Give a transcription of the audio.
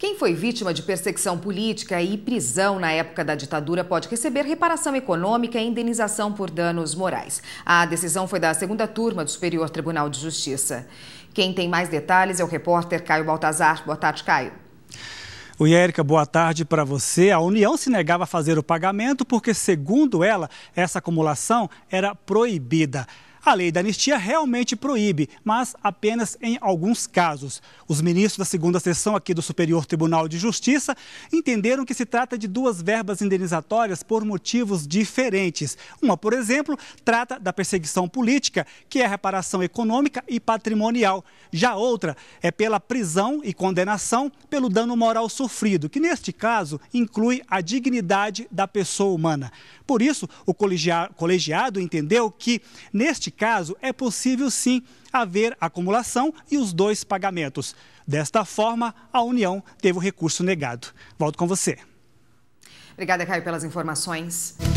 Quem foi vítima de perseguição política e prisão na época da ditadura pode receber reparação econômica e indenização por danos morais. A decisão foi da segunda turma do Superior Tribunal de Justiça. Quem tem mais detalhes é o repórter Caio Baltazar. Boa tarde, Caio. Oi, Érica, boa tarde para você. A União se negava a fazer o pagamento porque, segundo ela, essa acumulação era proibida. A lei da anistia realmente proíbe, mas apenas em alguns casos. Os ministros da segunda sessão aqui do Superior Tribunal de Justiça entenderam que se trata de duas verbas indenizatórias por motivos diferentes. Uma, por exemplo, trata da perseguição política, que é reparação econômica e patrimonial. Já outra é pela prisão e condenação pelo dano moral sofrido, que neste caso inclui a dignidade da pessoa humana. Por isso, o colegiado entendeu que, neste caso, é possível sim haver acumulação e os dois pagamentos. Desta forma, a União teve o recurso negado. Volto com você. Obrigada, Caio, pelas informações.